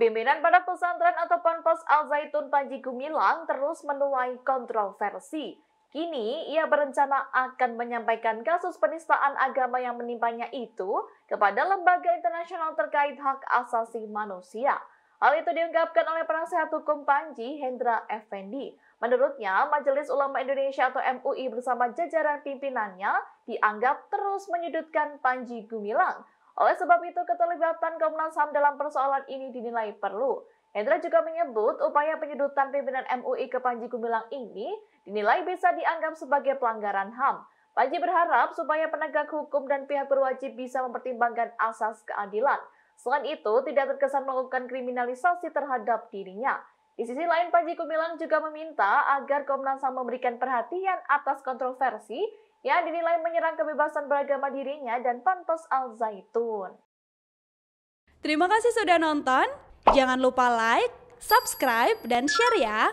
Pimpinan Pondok Pesantren atau Ponpes Al Zaitun Panji Gumilang terus menuai kontroversi. Kini, ia berencana akan menyampaikan kasus penistaan agama yang menimpanya itu kepada lembaga internasional terkait hak asasi manusia. Hal itu diungkapkan oleh penasehat hukum Panji, Hendra Effendi. Menurutnya, Majelis Ulama Indonesia atau MUI bersama jajaran pimpinannya dianggap terus menyudutkan Panji Gumilang oleh sebab itu, keterlibatan Komnas HAM dalam persoalan ini dinilai perlu. Hendra juga menyebut upaya penyedutan pimpinan MUI ke Panji Gumilang ini dinilai bisa dianggap sebagai pelanggaran HAM. Panji berharap supaya penegak hukum dan pihak berwajib bisa mempertimbangkan asas keadilan. Selain itu, tidak terkesan melakukan kriminalisasi terhadap dirinya. Di sisi lain, Panji Gumilang juga meminta agar Komnas HAM memberikan perhatian atas kontroversi yang dinilai menyerang kebebasan beragama dirinya dan pantas Al-Zaitun. Terima kasih sudah nonton. Jangan lupa like, subscribe, dan share ya.